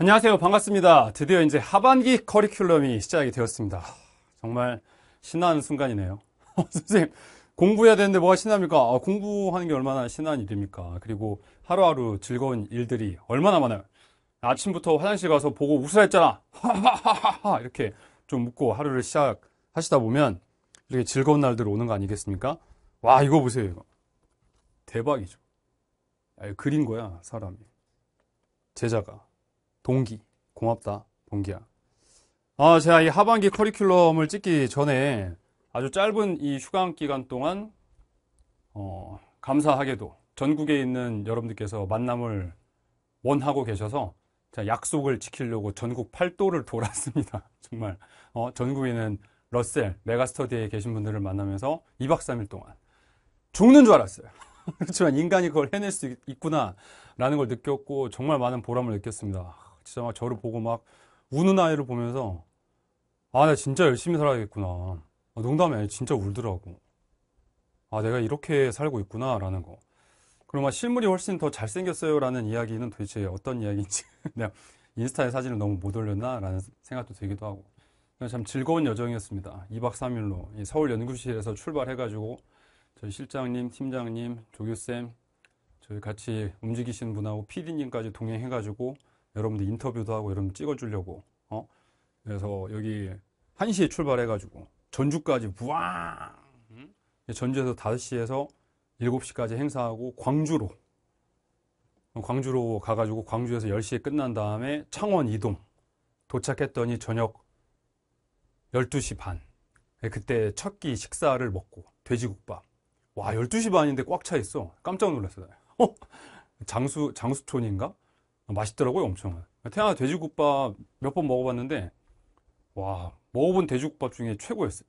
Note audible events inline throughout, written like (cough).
안녕하세요. 반갑습니다. 드디어 이제 하반기 커리큘럼이 시작이 되었습니다. 정말 신나는 순간이네요. (laughs) 선생님, 공부해야 되는데 뭐가 신납니까? 아, 공부하는 게 얼마나 신나는 일입니까? 그리고 하루하루 즐거운 일들이 얼마나 많아요. 아침부터 화장실 가서 보고 웃으라 했잖아. 하하하하 이렇게 좀 웃고 하루를 시작하시다 보면 이렇게 즐거운 날들 오는 거 아니겠습니까? 와, 이거 보세요, 이거. 대박이죠. 아 그린 거야, 사람이. 제자가. 동기. 고맙다, 동기야. 아, 제가 이 하반기 커리큘럼을 찍기 전에 아주 짧은 이 휴강 기간 동안 어, 감사하게도 전국에 있는 여러분들께서 만남을 원하고 계셔서 약속을 지키려고 전국 팔도를 돌았습니다. (laughs) 정말 어, 전국에 있는 러셀 메가스터디에 계신 분들을 만나면서 2박 3일 동안 죽는 줄 알았어요. (laughs) 그렇지만 인간이 그걸 해낼 수 있구나라는 걸 느꼈고 정말 많은 보람을 느꼈습니다. 진짜 막 저를 보고 막 우는 아이를 보면서 아, 나 진짜 열심히 살아야겠구나. 아, 농담이 아니라 진짜 울더라고. 아, 내가 이렇게 살고 있구나라는 거. 그러면 실물이 훨씬 더 잘생겼어요라는 이야기는 도대체 어떤 이야기인지 그냥 (laughs) 인스타에 사진을 너무 못 올렸나라는 생각도 들기도 하고 참 즐거운 여정이었습니다. 2박 3일로 서울 연구실에서 출발해가지고 저희 실장님, 팀장님, 조교쌤 저희 같이 움직이시는 분하고 피디님까지 동행해가지고 여러분들 인터뷰도 하고 여러분 찍어주려고 어 그래서 여기 1시에 출발해가지고 전주까지 부왕 전주에서 5시에서 7시까지 행사하고 광주로 광주로 가가지고 광주에서 10시에 끝난 다음에 창원 이동 도착했더니 저녁 12시 반 예, 그때 첫 끼 식사를 먹고 돼지국밥 와 12시 반인데 꽉 차 있어 깜짝 놀랐어요 어? 장수 장수촌인가 맛있더라고요, 엄청. 태아 돼지국밥 몇 번 먹어봤는데, 와, 먹어본 돼지국밥 중에 최고였어요.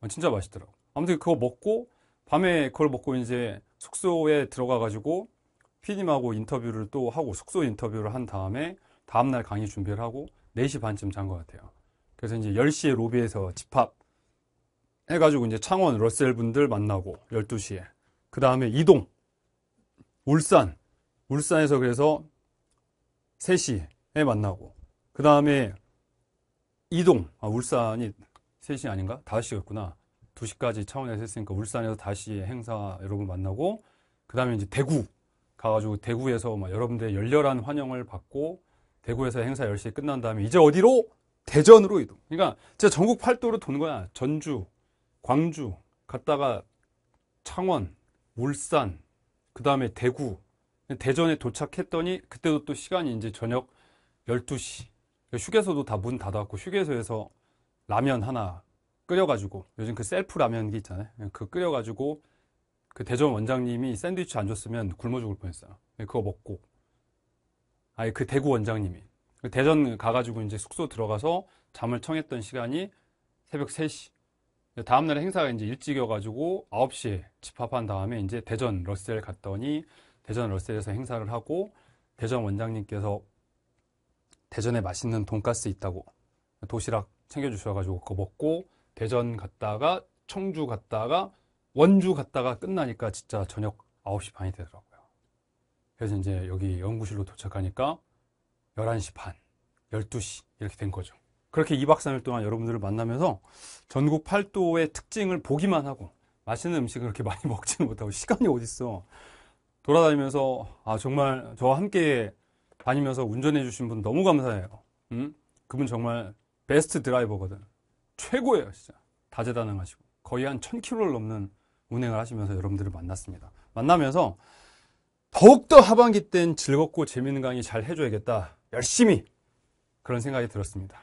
아, 진짜 맛있더라고. 아무튼 그거 먹고, 밤에 그걸 먹고 이제 숙소에 들어가가지고, 피님하고 디 인터뷰를 또 하고, 숙소 인터뷰를 한 다음에, 다음날 강의 준비를 하고, 4시 반쯤 잔 것 같아요. 그래서 이제 10시에 로비에서 집합 해가지고 이제 창원 러셀 분들 만나고 12시에 그 다음에 이동 울산 울산에서 그래서 3시에 만나고 그 다음에 이동 아, 울산이 3시 아닌가? 5시였구나 2시까지 차원에서 했으니까 울산에서 다시 행사 여러분 만나고 그 다음에 이제 대구 가가지고 대구에서 막 여러분들의 열렬한 환영을 받고 대구에서 행사 10시에 끝난 다음에 이제 어디로? 대전으로 이동 그러니까 진짜 전국 팔도로 도는 거야 전주, 광주 갔다가 창원, 울산 그 다음에 대구 대전에 도착했더니 그때도 또 시간이 이제 저녁 12시 그러니까 휴게소도 다 문 닫았고 휴게소에서 라면 하나 끓여가지고 요즘 그 셀프 라면기 있잖아요 그 끓여가지고 그 대전 원장님이 샌드위치 안 줬으면 굶어 죽을 뻔했어요 그거 먹고 아예그 대구 원장님이 그 대전 가가지고 이제 숙소 들어가서 잠을 청했던 시간이 새벽 3시 다음날 행사가 이제 일찍 여가지고 9시에 집합한 다음에 이제 대전 러셀 갔더니 대전 러셀에서 행사를 하고 대전 원장님께서 대전에 맛있는 돈가스 있다고 도시락 챙겨주셔가지고 그거 먹고 대전 갔다가 청주 갔다가 원주 갔다가 끝나니까 진짜 저녁 9시 반이 되더라고요. 그래서 이제 여기 연구실로 도착하니까 11시 반, 12시 이렇게 된 거죠. 그렇게 2박 3일 동안 여러분들을 만나면서 전국 팔도의 특징을 보기만 하고 맛있는 음식을 그렇게 많이 (laughs) 먹지는 못하고 시간이 어딨어. 돌아다니면서 아 정말 저와 함께 다니면서 운전해 주신 분 너무 감사해요. 음? 그분 정말 베스트 드라이버거든. 최고예요, 진짜. 다재다능하시고 거의 한 1000km를 넘는 운행을 하시면서 여러분들을 만났습니다. 만나면서 더욱더 하반기 땐 즐겁고 재밌는 강의 잘 해줘야겠다. 열심히 그런 생각이 들었습니다.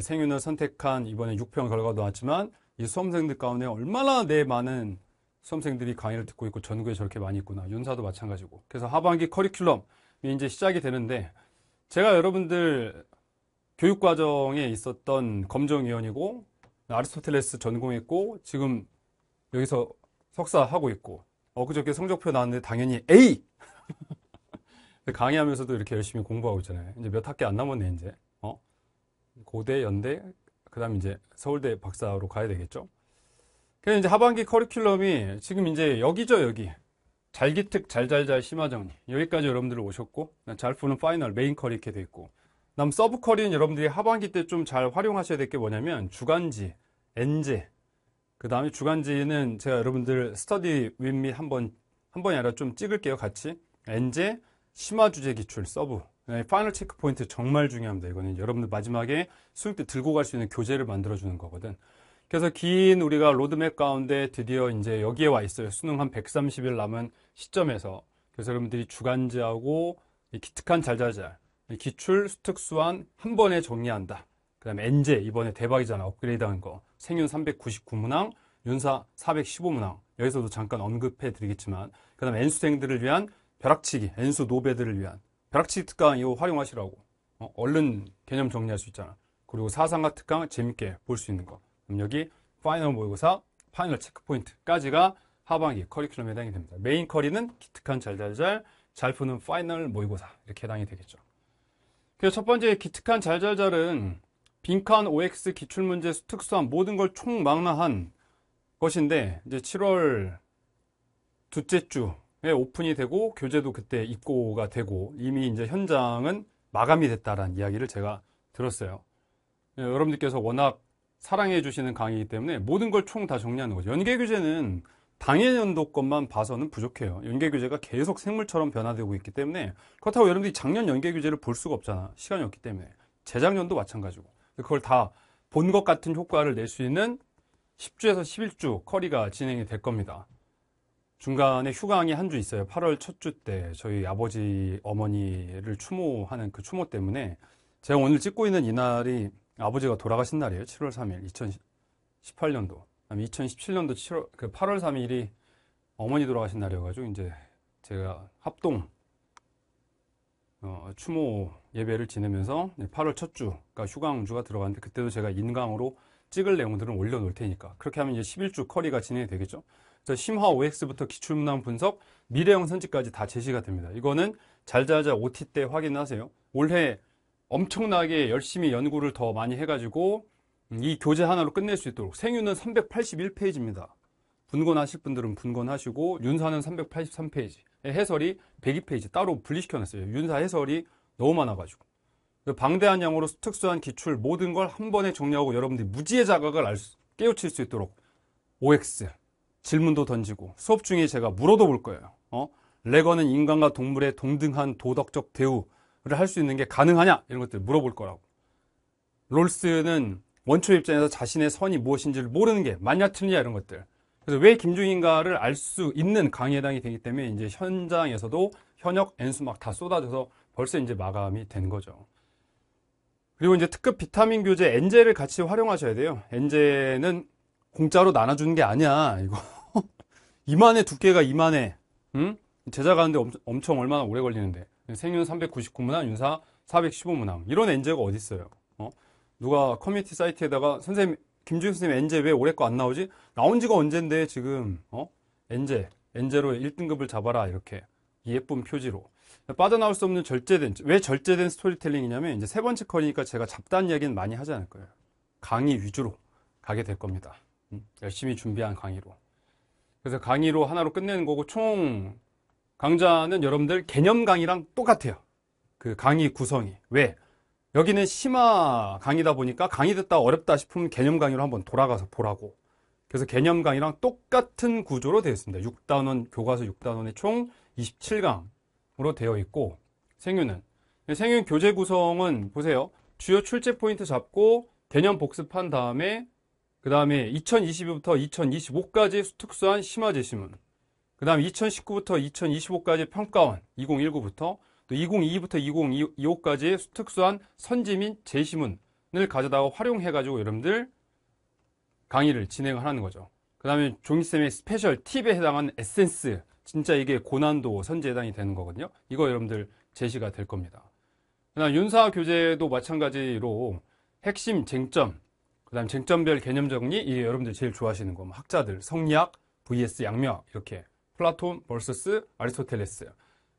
생윤을 선택한 이번에 6평 결과도 나왔지만 이 수험생들 가운데 얼마나 내 많은 수험생들이 강의를 듣고 있고 전국에 저렇게 많이 있구나. 윤사도 마찬가지고. 그래서 하반기 커리큘럼이 이제 시작이 되는데 제가 여러분들 교육과정에 있었던 검정위원이고 아리스토텔레스 전공했고 지금 여기서 석사하고 있고 엊그저께 성적표 나왔는데 당연히 A! (laughs) 강의하면서도 이렇게 열심히 공부하고 있잖아요. 이제 몇 학기 안 남았네, 이제. 어? 고대, 연대, 그 다음 이제 서울대 박사로 가야 되겠죠? 그래서 이제 하반기 커리큘럼이 지금 이제 여기죠, 여기. 잘기특, 잘잘잘, 심화정리. 여기까지 여러분들 오셨고, 잘 푸는 파이널, 메인 커리 이렇게 돼 있고. 다남 서브 커리는 여러분들이 하반기 때 좀 잘 활용하셔야 될 게 뭐냐면, 주간지, 엔제. 그 다음에 주간지는 제가 여러분들 스터디 윗미 한 번, 한 번이 아니라 좀 찍을게요, 같이. 엔제, 심화 주제 기출, 서브. 파이널 체크 포인트 정말 중요합니다. 이거는 여러분들 마지막에 수익 때 들고 갈 수 있는 교재를 만들어주는 거거든. 그래서 긴 우리가 로드맵 가운데 드디어 이제 여기에 와 있어요. 수능 한 130일 남은 시점에서. 그래서 여러분들이 주간지하고 기특한 잘잘잘, 기출, 수특, 수한 한 번에 정리한다. 그 다음에 엔제 이번에 대박이잖아. 업그레이드한 거. 생윤 399문항, 윤사 415문항. 여기서도 잠깐 언급해 드리겠지만 그 다음에 엔수생들을 위한 벼락치기, 엔수노베들을 위한 벼락치기 특강 이거 활용하시라고. 어, 얼른 개념 정리할 수 있잖아. 그리고 사상과 특강 재밌게 볼 수 있는 거. 그럼 여기 파이널 모의고사, 파이널 체크포인트까지가 하반기 커리큘럼에 해당이 됩니다. 메인 커리는 기특한 잘잘잘, 잘 푸는 파이널 모의고사 이렇게 해당이 되겠죠. 그래서 첫 번째 기특한 잘잘잘은 빈칸 OX 기출문제 특수한 모든 걸 총망라한 것인데 이제 7월 둘째 주에 오픈이 되고 교재도 그때 입고가 되고 이미 이제 현장은 마감이 됐다라는 이야기를 제가 들었어요. 예, 여러분들께서 워낙 사랑해 주시는 강의이기 때문에 모든 걸 총 다 정리하는 거죠. 연계 규제는 당해 연도 것만 봐서는 부족해요. 연계 규제가 계속 생물처럼 변화되고 있기 때문에 그렇다고 여러분들이 작년 연계 규제를 볼 수가 없잖아. 시간이 없기 때문에. 재작년도 마찬가지고. 그걸 다 본 것 같은 효과를 낼 수 있는 10주에서 11주 커리가 진행이 될 겁니다. 중간에 휴강이 한 주 있어요. 8월 첫 주 때 저희 아버지 어머니를 추모하는 그 추모 때문에 제가 오늘 찍고 있는 이날이 아버지가 돌아가신 날이에요. 7월 3일 2018년도. 2017년도 7월 그 8월 3일이 어머니 돌아가신 날이어가지고 이제 제가 합동 어, 추모 예배를 지내면서 8월 첫 주가 휴강주가 들어갔는데 그때도 제가 인강으로 찍을 내용들은 올려놓을 테니까 그렇게 하면 이제 11주 커리가 진행이 되겠죠. 그래서 심화 OX부터 기출문항 분석, 미래형 선지까지 다 제시가 됩니다. 이거는 잘자자 OT 때 확인하세요. 올해 엄청나게 열심히 연구를 더 많이 해가지고 음, 이 교재 하나로 끝낼 수 있도록 생유는 381페이지입니다. 분권하실 분들은 분권하시고 윤사는 383페이지 예, 해설이 102페이지 따로 분리시켜놨어요. 윤사 해설이 너무 많아가지고 그 방대한 양으로 특수한 기출 모든 걸 한 번에 정리하고 여러분들이 무지의 자각을 알 수, 깨우칠 수 있도록 OX 질문도 던지고 수업 중에 제가 물어도 볼 거예요. 어? 레거는 인간과 동물의 동등한 도덕적 대우 할수 있는 게 가능하냐 이런 것들 물어볼 거라고 롤스는 원초 입장에서 자신의 선이 무엇인지를 모르는 게 맞냐 틀리냐 이런 것들 그래서 왜 김종인가를 알 수 있는 강의 해당이 되기 때문에 이제 현장에서도 현역 엔수막다 쏟아져서 벌써 이제 마감이 된 거죠 그리고 이제 특급 비타민 교재 엔젤을 같이 활용하셔야 돼요 엔젤은 공짜로 나눠주는 게 아니야 이거 (laughs) 이만의 두께가 이만해 응? 제작하는데 엄청 얼마나 오래 걸리는데 생윤 399문항, 윤사 415문항. 이런 엔제가 어디 있어요? 어? 누가 커뮤니티 사이트에다가 선생님 김준 선생님 엔제 왜 올해 거 안 나오지? 나온 지가 언젠데 지금 어? 엔제, 엔제로 1등급을 잡아라 이렇게 예쁜 표지로 빠져나올 수 없는 절제된 왜 절제된 스토리텔링이냐면 이제 세 번째 커리니까 제가 잡다한 이야기는 많이 하지 않을 거예요. 강의 위주로 가게 될 겁니다. 음, 열심히 준비한 강의로. 그래서 강의로 하나로 끝내는 거고 총 강좌는 여러분들 개념 강의랑 똑같아요. 그 강의 구성이. 왜? 여기는 심화 강의다 보니까 강의 듣다 어렵다 싶으면 개념 강의로 한번 돌아가서 보라고. 그래서 개념 강의랑 똑같은 구조로 되어 있습니다. 6단원, 교과서 6단원에 총 27강으로 되어 있고, 생유는. 생유 교재 구성은 보세요. 주요 출제 포인트 잡고 개념 복습한 다음에, 그 다음에 2022부터 2025까지 특수한 심화 제시문. 그 다음 2019부터 2025까지 평가원 2019부터 또 2022부터 2025까지 특수한 선지 및 제시문을 가져다가 활용해가지고 여러분들 강의를 진행하는 거죠. 그 다음에 종이쌤의 스페셜 팁에 해당하는 에센스 진짜 이게 고난도 선지에 해당이 되는 거거든요. 이거 여러분들 제시가 될 겁니다. 그 다음 윤사 교재도 마찬가지로 핵심 쟁점 그 다음 쟁점별 개념 정리 이 여러분들 제일 좋아하시는 거 뭐 학자들 성리학 vs 양명 이렇게 플라톤 버서스 아리스토텔레스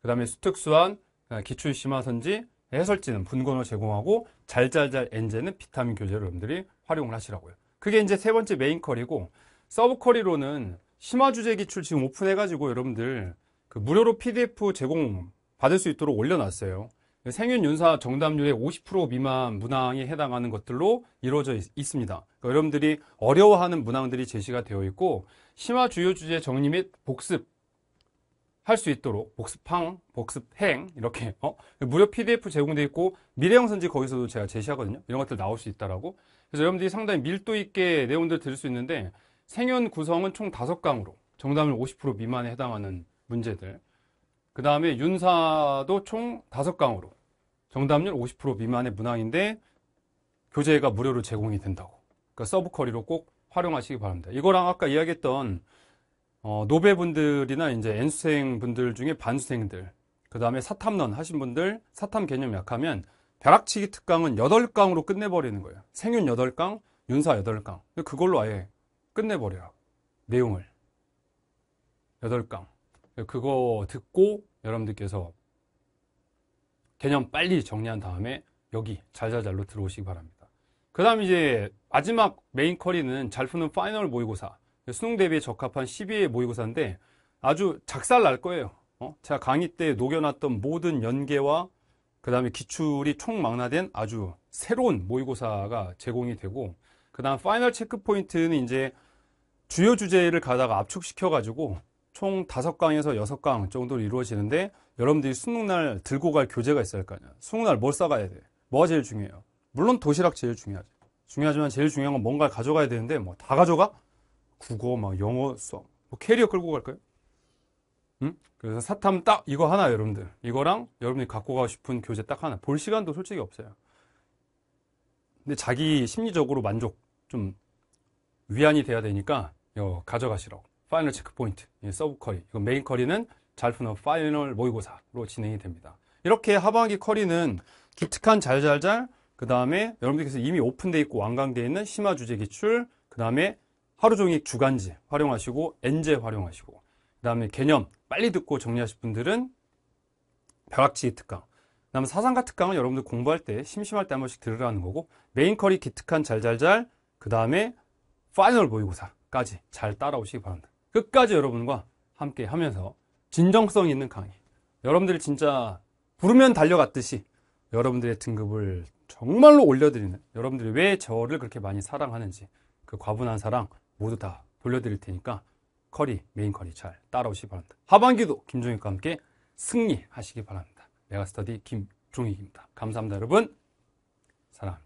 그 다음에 수특수한 아, 기출 심화선지 해설지는 분권을 제공하고 잘잘잘 엔젤는 비타민 교재를 여러분들이 활용을 하시라고요. 그게 이제 세 번째 메인 커리고 서브 커리로는 심화 주제 기출 지금 오픈해가지고 여러분들 그 무료로 PDF 제공 받을 수 있도록 올려놨어요. 생윤 윤사 정답률의 50% 미만 문항에 해당하는 것들로 이루어져 있, 습니다 그러니까 여러분들이 어려워하는 문항들이 제시가 되어 있고 심화 주요 주제 정리 및 복습 할 수 있도록 복습항, 복습행 이렇게 어? 무료 PDF 제공돼 있고 미래형 선지 거기서도 제가 제시하거든요. 이런 것들 나올 수 있다라고. 그래서 여러분들이 상당히 밀도 있게 내용들 들을 수 있는데 생윤 구성은 총 5강으로 정답률 50% 미만에 해당하는 문제들 그 다음에 윤사도 총 5강으로 정답률 50% 미만의 문항인데 교재가 무료로 제공이 된다고. 그러니까 서브커리로 꼭 활용하시기 바랍니다. 이거랑 아까 이야기했던 어, 노배분들이나 이제 N수생분들 중에 반수생들 그 다음에 사탐론 하신 분들 사탐 개념 약하면 벼락치기 특강은 8강으로 끝내버리는 거예요. 생윤 8강, 윤사 8강. 그걸로 아예 끝내버려요. 내용을. 8강. 그거 듣고 여러분들께서 개념 빨리 정리한 다음에 여기 잘잘잘로 들어오시기 바랍니다. 그 다음 이제 마지막 메인 커리는 잘 푸는 파이널 모의고사 수능 대비에 적합한 1 2의 모의고사인데 아주 작살 날 거예요. 어? 제가 강의 때 녹여놨던 모든 연계와 그 다음에 기출이 총망라된 아주 새로운 모의고사가 제공이 되고 그 다음 파이널 체크 포인트는 이제 주요 주제를 가다가 압축시켜 가지고 총 5강에서 6강 정도로 이루어지는데 여러분들이 수능날 들고 갈 교재가 있을거 아니야. 수능날 뭘 싸가야 돼? 뭐가 제일 중요해요? 물론 도시락 제일 중요하지. 중요하지만 제일 중요한 건 뭔가를 가져가야 되는데 뭐 다 가져가? 국어, 막 영어 수업. 뭐 캐리어 끌고 갈까요? 응? 그래서 사탐 딱 이거 하나 여러분들. 이거랑 여러분이 갖고 가고 싶은 교재 딱 하나. 볼 시간도 솔직히 없어요. 근데 자기 심리적으로 만족 좀 위안이 돼야 되니까 이거 가져가시라고. 파이널 체크포인트, 예, 서브 커리, 이건 메인 커리는 잘 푸는 파이널 모의고사로 진행이 됩니다. 이렇게 하반기 커리는 기특한 잘잘잘, 그 다음에 여러분들께서 이미 오픈되어 있고 완강되어 있는 심화 주제 기출, 그 다음에 하루 종일 주간지 활용하시고 엔제 활용하시고 그 다음에 개념 빨리 듣고 정리하실 분들은 벼락치기 특강 그 다음에 사상가 특강은 여러분들 공부할 때 심심할 때 한 번씩 들으라는 거고 메인 커리 기특한 잘잘잘 그 다음에 파이널 모의고사까지 잘 따라오시기 바랍니다 끝까지 여러분과 함께 하면서 진정성 있는 강의 여러분들이 진짜 부르면 달려갔듯이 여러분들의 등급을 정말로 올려드리는 여러분들이 왜 저를 그렇게 많이 사랑하는지 그 과분한 사랑 모두 다 돌려드릴 테니까 커리 메인 커리 잘 따라오시기 바랍니다 하반기도 김종익과 함께 승리하시기 바랍니다 메가스터디 김종익입니다 감사합니다 여러분 사랑합니다